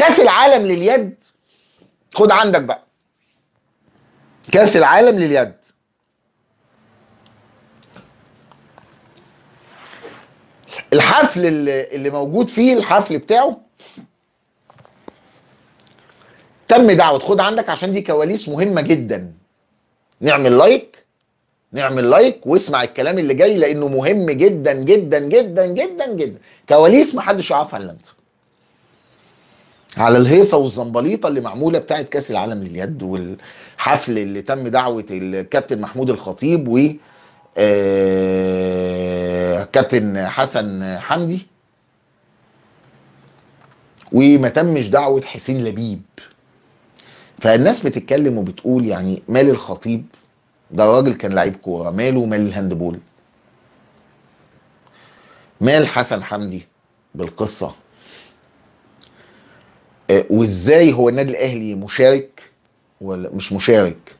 كاس العالم لليد خد عندك بقى كاس العالم لليد الحفل اللي موجود فيه الحفل بتاعه تم دعوه خد عندك عشان دي كواليس مهمه جدا نعمل لايك نعمل لايك واسمع الكلام اللي جاي لانه مهم جدا جدا جدا جدا جدا كواليس محدش يعرفها الا انت على الهيصه والزنبليطه اللي معموله بتاعه كاس العالم لليد والحفل اللي تم دعوه الكابتن محمود الخطيب و آه، كابتن حسن حمدي وما تمش دعوه حسين لبيب فالناس بتتكلم وبتقول يعني مال الخطيب ده راجل كان لعيب كوره ماله مال الهاندبول مال حسن حمدي بالقصه آه، وازاي هو النادي الاهلي مشارك ولا مش مشارك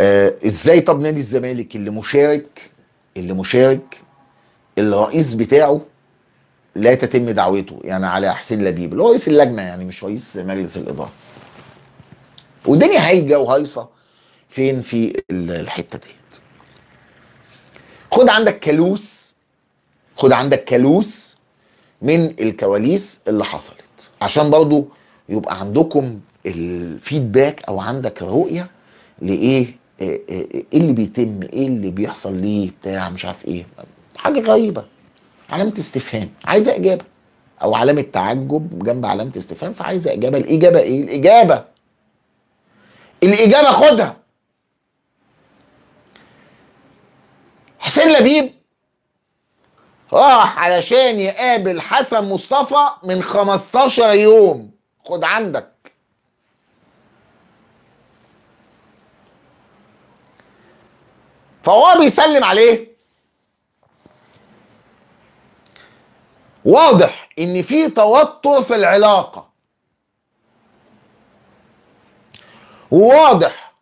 آه، ازاي طب نادي الزمالك اللي مشارك اللي مشارك الرئيس بتاعه لا تتم دعوته يعني على حسين لبيب اللي هو رئيس اللجنه يعني مش رئيس مجلس الاداره والدنيا هايجه وهايصه فين في الحته ديت خد عندك كالوس خد عندك كالوس من الكواليس اللي حصلت عشان برضو يبقى عندكم الفيدباك او عندك الرؤيه لايه آه، آه، آه، ايه اللي بيتم ايه اللي بيحصل ليه بتاع مش عارف ايه حاجه غريبه علامه استفهام عايزه اجابه او علامه تعجب جنب علامه استفهام فعايزه اجابه الاجابه ايه الاجابه الاجابه خدها حسين لبيب راح علشان يقابل حسن مصطفى من 15 يوم خد عندك فهو بيسلم عليه واضح ان في توتر في العلاقه وواضح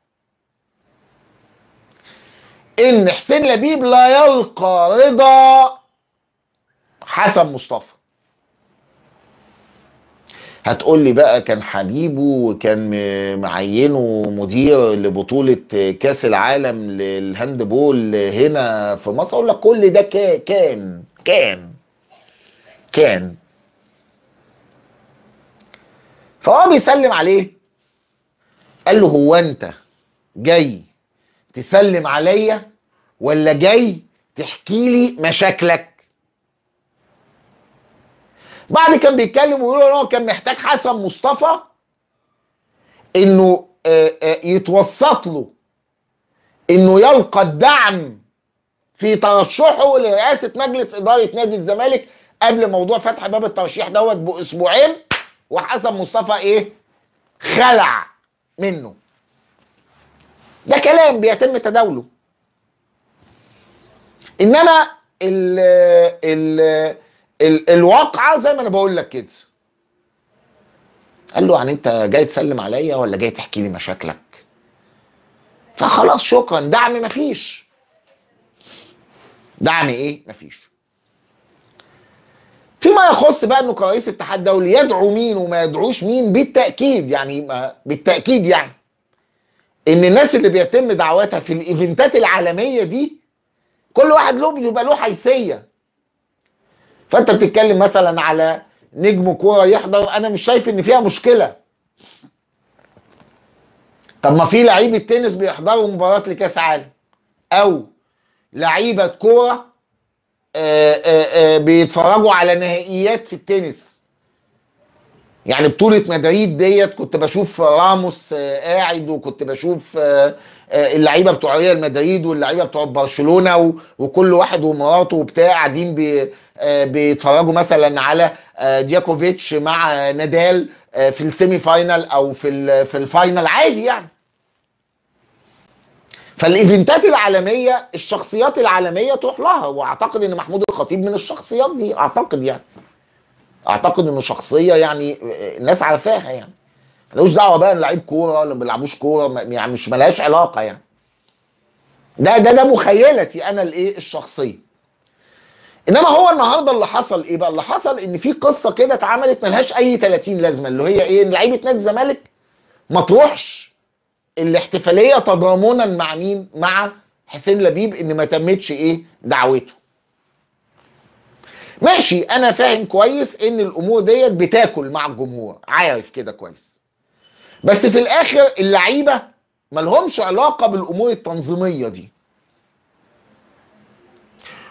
ان حسين لبيب لا يلقى رضا حسن مصطفى هتقول لي بقى كان حبيبه وكان معينه مدير لبطولة كاس العالم للهاندبول هنا في مصر اقول لك كل ده كان كان كان كان فهو بيسلم عليه قال له هو انت جاي تسلم عليا ولا جاي تحكي لي مشاكلك بعد كان بيتكلم ويقول ان هو كان محتاج حسن مصطفى انه آه، آه، يتوسط له انه يلقى الدعم في ترشحه لرئاسه مجلس اداره نادي الزمالك قبل موضوع فتح باب الترشيح دوت باسبوعين وحسن مصطفى ايه خلع منه ده كلام بيتم تداوله انما ال ال ال الواقعه زي ما انا بقول لك كده قال له يعني انت جاي تسلم عليا ولا جاي تحكي لي مشاكلك فخلاص شكرا دعم مفيش دعم ايه مفيش فيما يخص بقى انه كرئيس اتحاد دولي يدعو مين وما يدعوش مين بالتاكيد يعني بالتاكيد يعني ان الناس اللي بيتم دعواتها في الايفنتات العالميه دي كل واحد له بيبقى له حيثيه فانت بتتكلم مثلا على نجم كوره يحضر انا مش شايف ان فيها مشكله طب ما في لعيبه تنس بيحضروا مباراه لكاس عالم او لعيبه كوره آه، آه، آه، بيتفرجوا على نهائيات في التنس يعني بطولة مدريد ديت كنت بشوف راموس آه، قاعد وكنت بشوف آه، آه، اللعيبه بتوع ريال مدريد واللعيبه بتوع برشلونه وكل واحد ومراته وبتاع قاعدين بيتفرجوا مثلا على دياكوفيتش مع نادال في السيمي فاينال او في في الفاينال عادي يعني فالايفنتات العالميه الشخصيات العالميه تروح لها واعتقد ان محمود الخطيب من الشخصيات دي اعتقد يعني اعتقد انه شخصيه يعني الناس عارفاها يعني ملوش دعوه بقى لعيب كوره ولا ما بيلعبوش كوره يعني مش ملهاش علاقه يعني ده ده ده مخيلتي انا الايه الشخصيه انما هو النهارده اللي حصل ايه بقى اللي حصل ان في قصه كده اتعملت ملهاش اي 30 لازمه اللي هي ايه ان لعيبه نادي الزمالك ما تروحش الاحتفاليه تضامنا مع مين مع حسين لبيب ان ما تمتش ايه دعوته ماشي انا فاهم كويس ان الامور ديت بتاكل مع الجمهور عارف كده كويس بس في الاخر اللعيبه ملهمش علاقه بالامور التنظيميه دي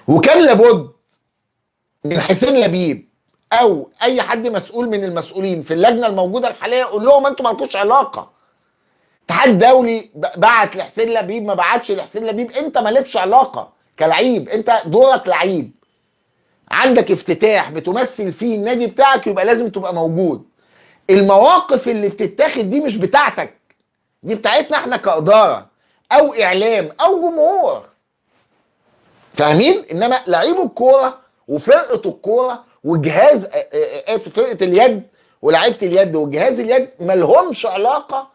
وكان لابد من حسين لبيب او اي حد مسؤول من المسؤولين في اللجنه الموجوده الحاليه يقول لهم انتوا مالكوش علاقه اتحاد الدولي بعت لحسين لبيب ما بعتش لحسين لبيب انت مالكش علاقه كلعيب انت دورك لعيب عندك افتتاح بتمثل فيه النادي بتاعك يبقى لازم تبقى موجود المواقف اللي بتتاخد دي مش بتاعتك دي بتاعتنا احنا كاداره او اعلام او جمهور فاهمين انما لعيب الكوره وفرقه الكوره وجهاز آه، آه، اسف فرقه اليد ولاعيبه اليد وجهاز اليد ملهمش علاقه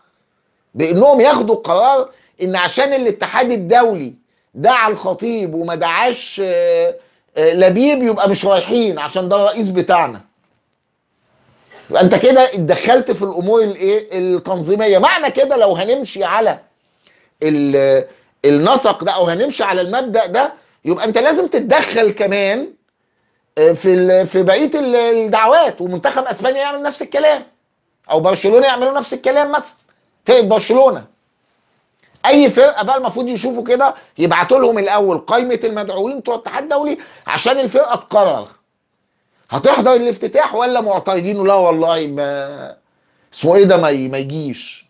بانهم ياخدوا قرار ان عشان الاتحاد الدولي دعا الخطيب وما دعاش آه، لبيب يبقى مش رايحين عشان ده الرئيس بتاعنا يبقى انت كده اتدخلت في الامور الايه التنظيميه معنى كده لو هنمشي على النسق ده او هنمشي على المبدا ده يبقى انت لازم تتدخل كمان آه، في في بقيه الدعوات ومنتخب اسبانيا يعمل نفس الكلام او برشلونه يعملوا نفس الكلام مثلا فرقه طيب برشلونه اي فرقه بقى المفروض يشوفوا كده يبعتوا لهم الاول قائمه المدعوين بتوع الاتحاد الدولي عشان الفرقه تقرر هتحضر الافتتاح ولا معترضين لا والله ما اسمه ايه ده ما, ما يجيش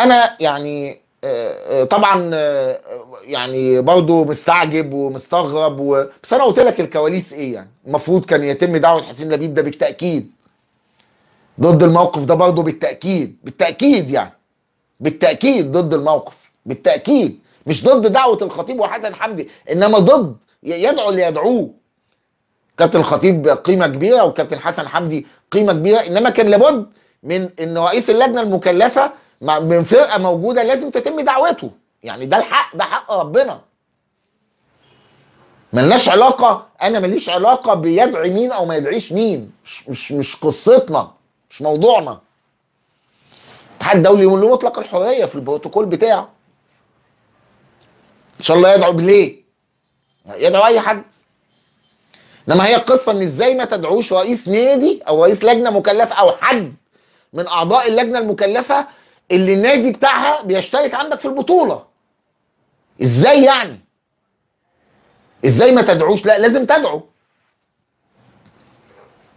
انا يعني آه، آه، طبعا آه، يعني برضه مستعجب ومستغرب و... بس انا قلت لك الكواليس ايه يعني المفروض كان يتم دعوه حسين لبيب ده بالتاكيد ضد الموقف ده برضه بالتاكيد بالتاكيد يعني بالتاكيد ضد الموقف بالتاكيد مش ضد دعوه الخطيب وحسن حمدي انما ضد يدعو اللي يدعوه كابتن الخطيب قيمه كبيره وكابتن حسن حمدي قيمه كبيره انما كان لابد من ان رئيس اللجنه المكلفه من فرقه موجوده لازم تتم دعوته يعني ده الحق ده حق ربنا ملناش علاقه انا ماليش علاقه بيدعي مين او ما يدعيش مين مش مش, مش قصتنا مش موضوعنا الاتحاد الدولي يقول له مطلق الحريه في البروتوكول بتاعه ان شاء الله يدعو بليه يدعو اي حد انما هي القصه ان ازاي ما تدعوش رئيس نادي او رئيس لجنه مكلفه او حد من اعضاء اللجنه المكلفه اللي النادي بتاعها بيشترك عندك في البطوله ازاي يعني ازاي ما تدعوش لا لازم تدعو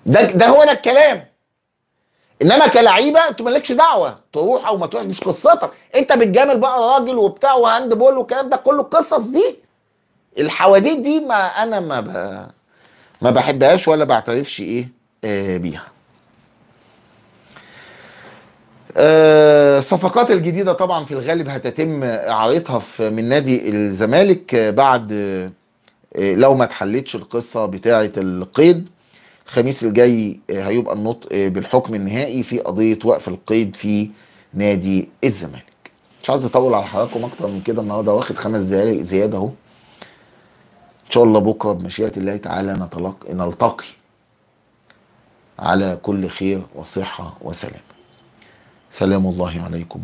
ده ده هو ده الكلام انما كلعيبه انت مالكش دعوه تروح او ما تروح مش قصتك انت بتجامل بقى راجل وبتاع وهاند بول والكلام ده كله القصص دي الحواديت دي ما انا ما ب... ما بحبهاش ولا بعترفش ايه آه بيها الصفقات آه، الجديده طبعا في الغالب هتتم اعارتها في من نادي الزمالك آه، بعد آه، لو ما اتحلتش القصه بتاعه القيد الخميس الجاي آه، هيبقى النطق آه، بالحكم النهائي في قضيه وقف القيد في نادي الزمالك مش عايز اطول على حضراتكم اكتر من كده النهارده واخد خمس دقائق زياده اهو ان شاء الله بكره بمشيئه الله تعالى نتلق... نلتقي على كل خير وصحه وسلام سلام الله عليكم